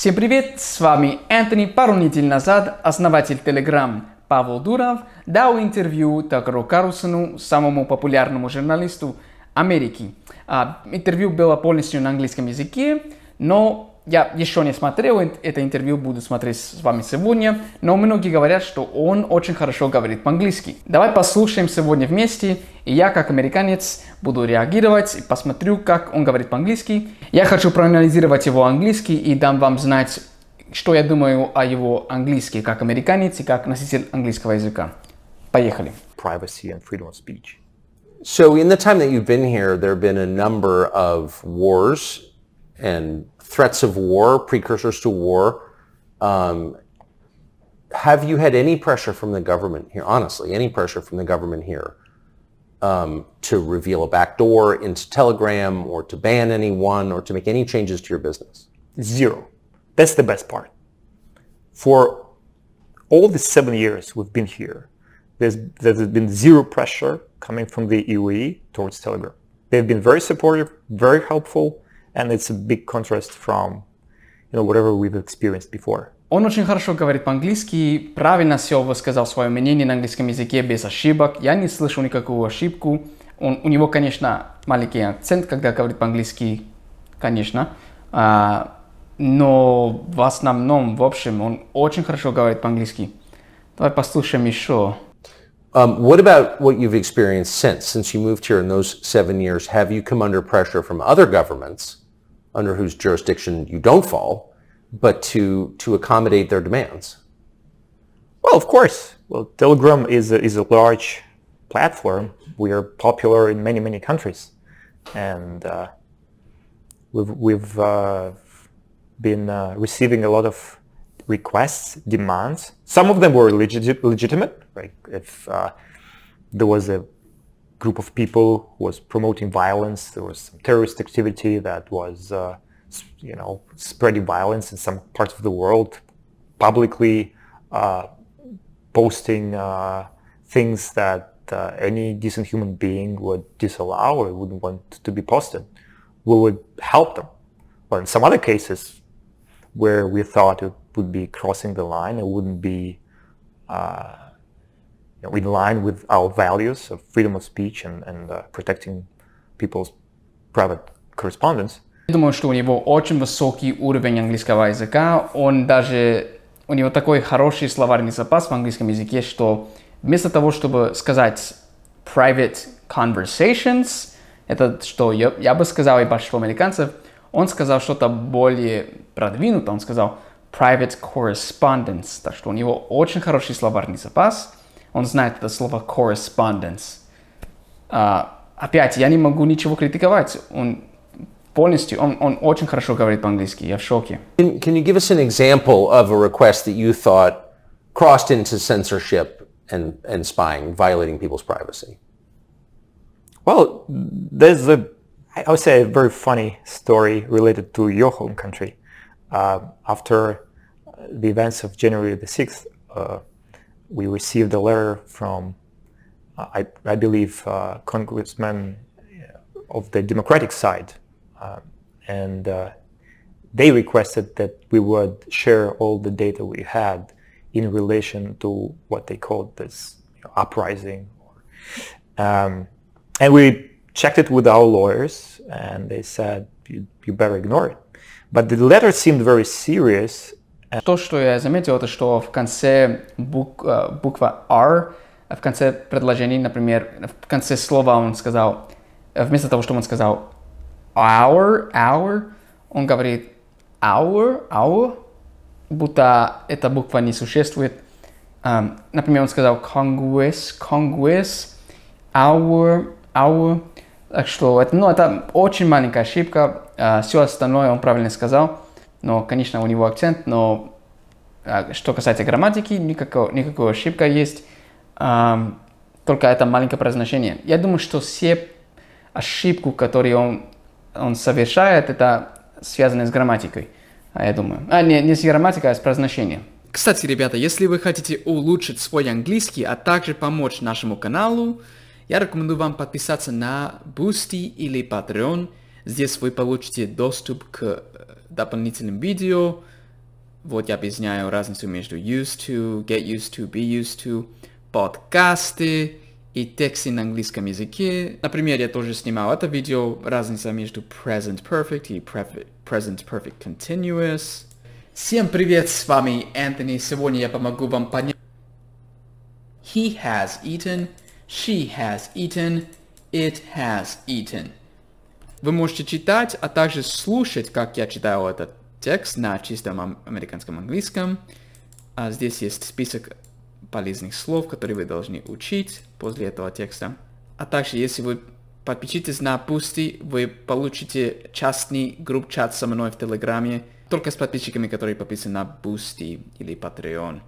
Всем привет, с вами Энтони, пару недель назад основатель Telegram Павел Дуров дал интервью Такару Карлсону, самому популярному журналисту Америки. А, интервью было полностью на английском языке, но я еще не смотрел это интервью, буду смотреть с вами сегодня, но многие говорят, что он очень хорошо говорит по-английски. Давай послушаем сегодня вместе, и я, как американец, буду реагировать и посмотрю, как он говорит по-английски. Я хочу проанализировать его английский и дам вам знать, что я думаю о его английском как американец и как носитель английского языка. Поехали. Privacy and freedom of speech. So in the time that you've been here, there have been a number of wars and threats of war, precursors to war. Um, have you had any pressure from the government here, honestly, any pressure from the government here um, to reveal a backdoor into Telegram or to ban anyone or to make any changes to your business? Zero. That's the best part. For all the seven years we've been here, there's, there's been zero pressure coming from the UAE towards Telegram. They've been very supportive, very helpful, and it's a big contrast from you know, whatever we've experienced before. Он очень хорошо говорит по-английски, правильно все высказал свое мнение на английском языке без ошибок. Я не слышал никакую ошибку. Он, у него, конечно, маленький акцент, когда говорит по-английски, конечно. А, но в основном, в общем, он очень хорошо говорит по-английски. Давай послушаем еще. Um, what about what you've experienced since? Since you moved here in those seven years, have you come under pressure from other governments under whose jurisdiction you don't fall, but to, to accommodate their demands. Well, of course. Well, Telegram is a, is a large platform. We are popular in many, many countries. And uh, we've, we've uh, been uh, receiving a lot of requests, demands. Some of them were legit legitimate, like if uh, there was a group of people who was promoting violence. There was some terrorist activity that was, uh, you know, spreading violence in some parts of the world, publicly uh, posting uh, things that uh, any decent human being would disallow or wouldn't want to be posted. We would help them. But in some other cases where we thought it would be crossing the line, it wouldn't be uh, know, in line with our values of freedom of speech and, and uh, protecting people's private correspondence. Я думаю, что у него очень высокий уровень английского языка. Он даже... У него такой хороший словарный запас в английском языке, что вместо того, чтобы сказать private conversations, это что я, я бы сказал и большинство американцев, он сказал что-то более продвинутое, он сказал private correspondence, так что у него очень хороший словарный запас – Он знает это слово correspondence. опять, я не могу ничего критиковать. Он полностью, он, он очень хорошо говорит по-английски. Я в шоке. Can, can you give us an example of a request that you thought crossed into censorship and, and spying, violating people's privacy? Well, there's a, I would say, a very funny story related to your home country. Uh, after the events of January the 6th, uh, we received a letter from, uh, I, I, believe, uh, congressmen uh, of the Democratic side, uh, and uh, they requested that we would share all the data we had in relation to what they called this you know, uprising. Um, and we checked it with our lawyers, and they said, you, you better ignore it. But the letter seemed very serious, Э, то, что я заметил, это что в конце бук, э, буква R, э, в конце предложений, например, в конце слова он сказал, вместо того, чтобы он сказал our, our, он говорит our, our, будто эта буква не существует. Um, например, он сказал Congress, Congress, our, our. Так что это, ну, это очень маленькая ошибка. Uh, все остальное он правильно сказал. Но, конечно, у него акцент, но а, что касается грамматики, никакого, никакого ошибка есть, а, только это маленькое произношение. Я думаю, что все ошибку, которые он, он совершает, это связано с грамматикой, А я думаю. А, не, не с грамматикой, а с произношением. Кстати, ребята, если вы хотите улучшить свой английский, а также помочь нашему каналу, я рекомендую вам подписаться на Boosty или Patreon. Здесь вы получите доступ к э, дополнительным видео. Вот я объясняю разницу между used to, get used to, be used to, подкасты и тексты на английском языке. Например, я тоже снимал это видео, разница между present perfect и present perfect continuous. Всем привет, с вами Энтони. Сегодня я помогу вам понять He has eaten, she has eaten, it has eaten. Вы можете читать, а также слушать, как я читаю этот текст на чистом американском английском. А здесь есть список полезных слов, которые вы должны учить после этого текста. А также, если вы подпишитесь на Boosty, вы получите частный групп-чат со мной в Телеграме, только с подписчиками, которые подписаны на Boosty или Patreon.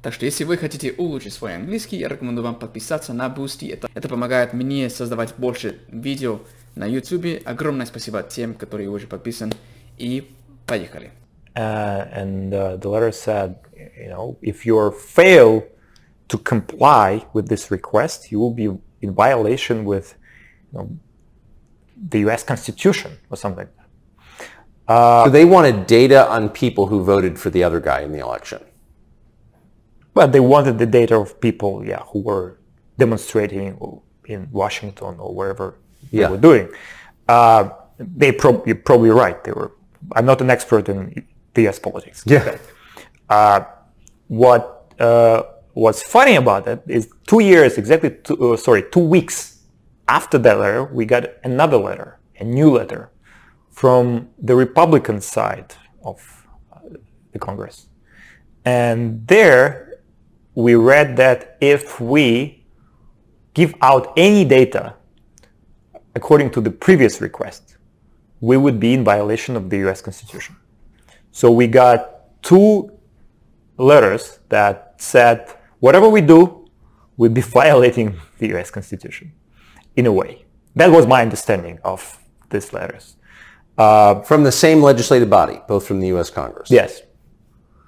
Так что, если вы хотите улучшить свой английский, я рекомендую вам подписаться на Boosty. Это, это помогает мне создавать больше видео на YouTube. Огромное спасибо тем, которые уже подписан. И поехали. Uh, and uh, the letter said, you know, if you fail to comply with this request, you will be in violation with you know, the U.S. Constitution or something. Uh, so they wanted data on people who voted for the other guy in the election. But they wanted the data of people, yeah, who were demonstrating in Washington or wherever yeah. they were doing. Uh, they prob- you're probably right. They were. I'm not an expert in U.S. politics. Yeah. Uh, what uh, was funny about it is two years exactly. Two, uh, sorry, two weeks after that letter, we got another letter, a new letter, from the Republican side of uh, the Congress, and there we read that if we give out any data according to the previous request, we would be in violation of the US Constitution. So we got two letters that said, whatever we do, we'd be violating the US Constitution in a way. That was my understanding of these letters. Uh, from the same legislative body, both from the US Congress? Yes.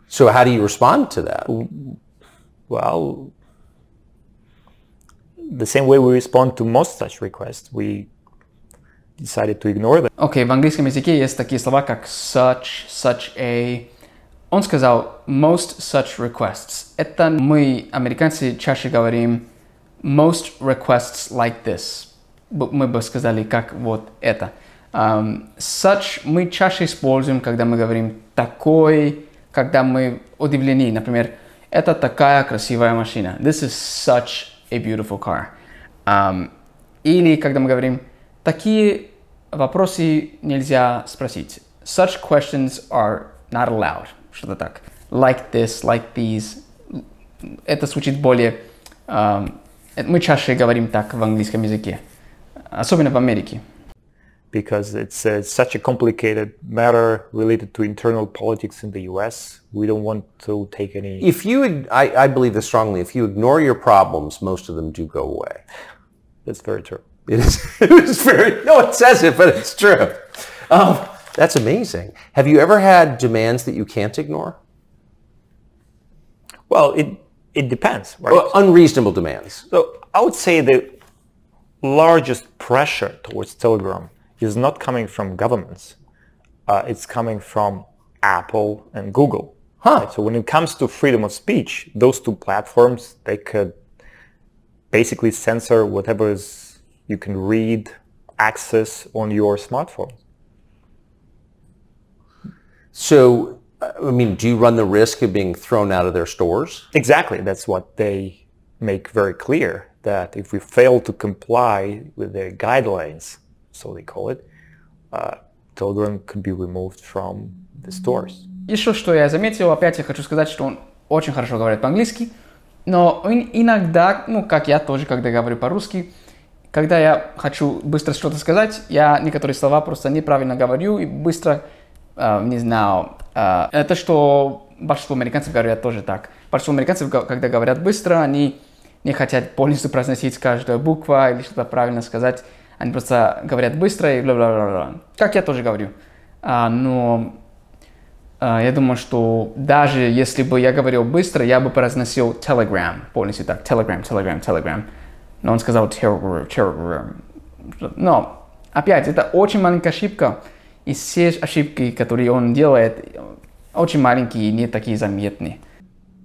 So how do you respond to that? Well, the same way we respond to most such requests. We decided to ignore them. Окей, okay, в английском языке есть такие слова, как such, such a. Он сказал most such requests. Это мы, американцы, чаще говорим most requests like this. Мы бы сказали, как вот это. Um, such мы чаще используем, когда мы говорим такой, когда мы удивлены. Например, это такая красивая машина. This is such a beautiful car. Um, или когда мы говорим Такие вопросы нельзя спросить. Such questions are not allowed. Что-то так. Like this, like these. Это звучит более... Um, мы чаще говорим так в английском языке. Особенно в Америке. because it's, uh, such a complicated matter related to internal politics in the U.S. We don't want to take any. If you, I, I believe this strongly. If you ignore your problems, most of them do go away. That's very true. It is, it is very, no one says it, but it's true. Um, that's amazing. Have you ever had demands that you can't ignore? Well, it, it depends, right? Well, unreasonable demands. So I would say the largest pressure towards Telegram is not coming from governments. Uh, it's coming from Apple and Google. Huh. Right? So when it comes to freedom of speech, those two platforms, they could basically censor whatever is you can read access on your smartphone. So, I mean, do you run the risk of being thrown out of their stores? Exactly. That's what they make very clear that if we fail to comply with their guidelines, so they call it, uh, Telegram could be removed from the stores. Еще что я заметил, опять я хочу сказать, что он очень хорошо говорит по-английски, но иногда, ну, как я тоже, когда говорю по-русски, Когда я хочу быстро что-то сказать, я некоторые слова просто неправильно говорю и быстро, э, не знаю, э, это что большинство американцев говорят тоже так. Большинство американцев, когда говорят быстро, они не хотят полностью произносить каждую букву или что-то правильно сказать. Они просто говорят быстро и бла-бла-бла. Как я тоже говорю. А, но а, я думаю, что даже если бы я говорил быстро, я бы произносил Telegram полностью так. Telegram, Telegram, Telegram. Но он сказал terror, terror. Но, опять, это очень маленькая ошибка. И все ошибки, которые он делает, очень маленькие и не такие заметные.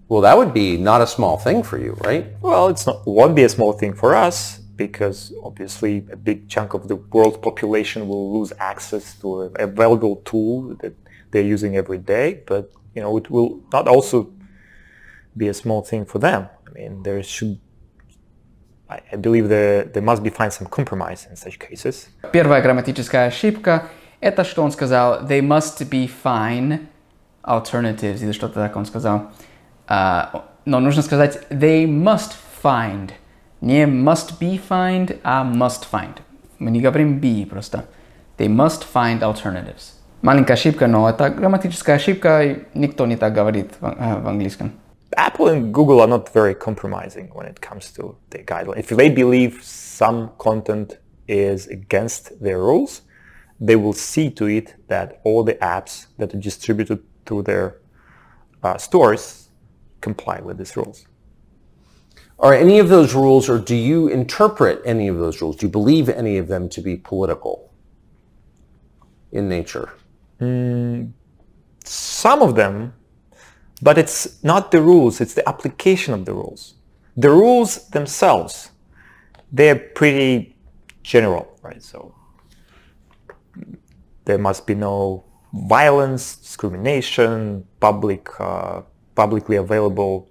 Well, that would be not a small thing for you, right? Well, it's not won't be a small thing for us because obviously a big chunk of the world population will lose access to a, valuable tool that they're using every day. But you know, it will not also be a small thing for them. I mean, there should I believe there, there must be find some compromise in such cases. Первая грамматическая ошибка – это что он сказал «they must be fine alternatives» или что-то так он сказал. Uh, но нужно сказать «they must find». Не «must be find», а «must find». Мы не говорим «be» просто. «They must find alternatives». Маленькая ошибка, но это грамматическая ошибка, и никто не так говорит в, в английском. Apple and Google are not very compromising when it comes to the guidelines. If they believe some content is against their rules, they will see to it that all the apps that are distributed to their uh, stores comply with these rules. Are any of those rules, or do you interpret any of those rules? Do you believe any of them to be political in nature? Mm, some of them but it's not the rules, it's the application of the rules. The rules themselves, they're pretty general, right? So there must be no violence, discrimination, public, uh, publicly available,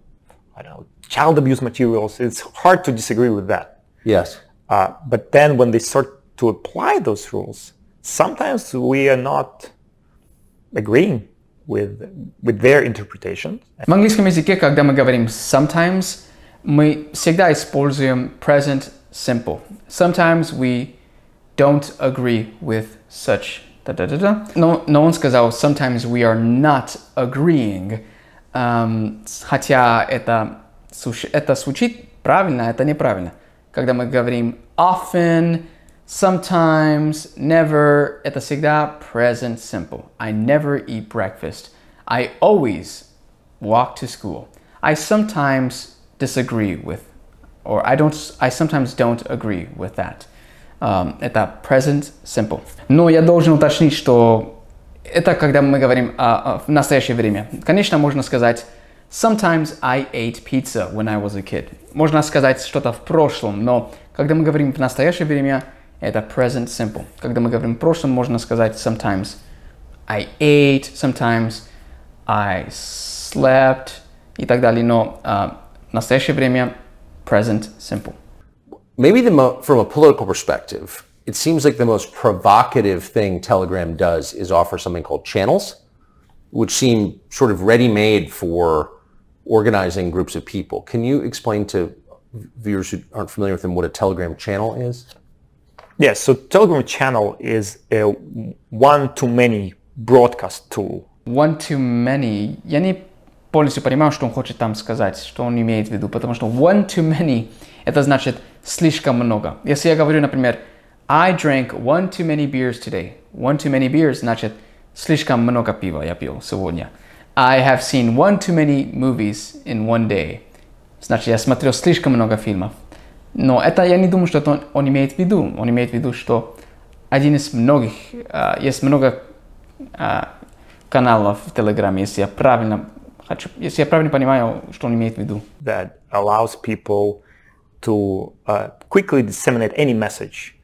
I don't know, child abuse materials. It's hard to disagree with that. Yes. Uh, but then when they start to apply those rules, sometimes we are not agreeing with, with their interpretations. В английском языке, когда мы говорим sometimes, мы всегда используем present simple. Sometimes we don't agree with such. Da, da, da, da. Но, но он сказал, sometimes we are not agreeing. Um, хотя это, это звучит правильно, это неправильно. Когда мы говорим often, sometimes, never, это всегда present simple. I never eat breakfast. I always walk to school. I sometimes disagree with, or I don't, I sometimes don't agree with that. Um, это present simple. Но я должен уточнить, что это когда мы говорим о, о, в настоящее время. Конечно, можно сказать Sometimes I ate pizza when I was a kid. Можно сказать что-то в прошлом, но когда мы говорим в настоящее время, это present simple. Когда мы говорим в прошлом, можно сказать sometimes I ate, sometimes I slept и так далее, но uh, в настоящее время present simple. Maybe the from a political perspective, it seems like the most provocative thing Telegram does is offer something called channels, which seem sort of ready-made for organizing groups of people. Can you explain to viewers who aren't familiar with them what a Telegram channel is? Yes, so Telegram channel is a one-to-many broadcast tool. One-to-many. Я не полностью понимаю, что он хочет там сказать, что он имеет в виду, потому что one-to-many – это значит слишком много. Если я говорю, например, I drank one too many beers today. One too many beers значит слишком много пива я пил сегодня. I have seen one too many movies in one day. Значит, я смотрел слишком много фильмов. Но это, я не думаю, что это он, он имеет в виду. Он имеет в виду, что один из многих, э, есть много э, каналов в Телеграме, если я правильно хочу, если я правильно понимаю, что он имеет в виду. That allows people to uh, quickly disseminate any message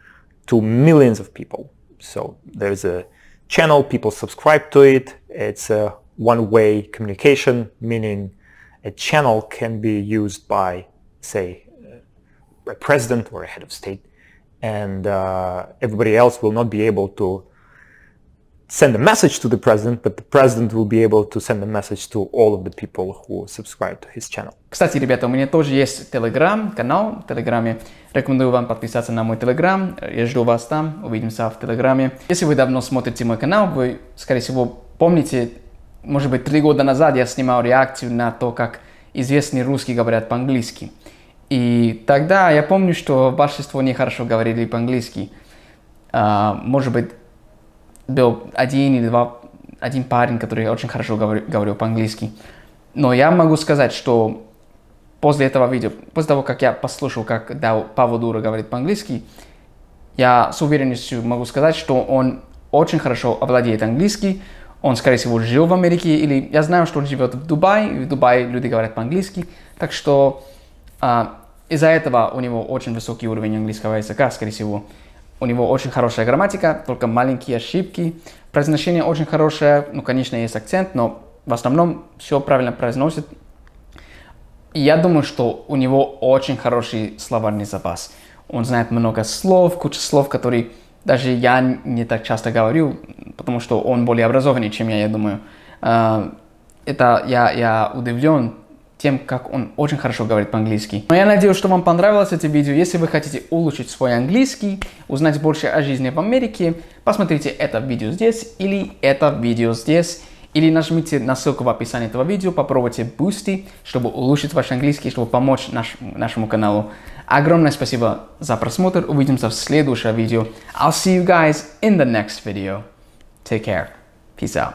to millions of people. So there's a channel, people subscribe to it. It's a one-way communication, meaning a channel can be used by, say, a president or a head of state, and uh, everybody else will not be able to send a message to the president, but the president will be able to send a message to all of the people who subscribe to his channel. Кстати, ребята, у меня тоже есть Telegram канал в телеграме. Рекомендую вам подписаться на мой Telegram. Я жду вас там. Увидимся в телеграме. Если вы давно смотрите мой канал, вы, скорее всего, помните, может быть, три года назад я снимал реакцию на то, как известные русские говорят по-английски. И тогда я помню, что большинство нехорошо говорили по-английски. А, может быть, был один или два, один парень, который очень хорошо говорил, говорил по-английски. Но я могу сказать, что после этого видео, после того, как я послушал, как Дау Паводура говорит по-английски, я с уверенностью могу сказать, что он очень хорошо овладеет английским, он, скорее всего, жил в Америке, или я знаю, что он живет в Дубае, и в Дубае люди говорят по-английски, так что а, из-за этого у него очень высокий уровень английского языка, скорее всего. У него очень хорошая грамматика, только маленькие ошибки. Произношение очень хорошее, ну, конечно, есть акцент, но в основном все правильно произносит. И я думаю, что у него очень хороший словарный запас. Он знает много слов, куча слов, которые даже я не так часто говорю, потому что он более образованный, чем я, я думаю. А, это я, я удивлен тем, как он очень хорошо говорит по-английски. Но я надеюсь, что вам понравилось это видео. Если вы хотите улучшить свой английский, узнать больше о жизни в Америке, посмотрите это видео здесь или это видео здесь. Или нажмите на ссылку в описании этого видео, попробуйте Boosty, чтобы улучшить ваш английский, чтобы помочь наш, нашему каналу. Огромное спасибо за просмотр. Увидимся в следующем видео. I'll see you guys in the next video. Take care. Peace out.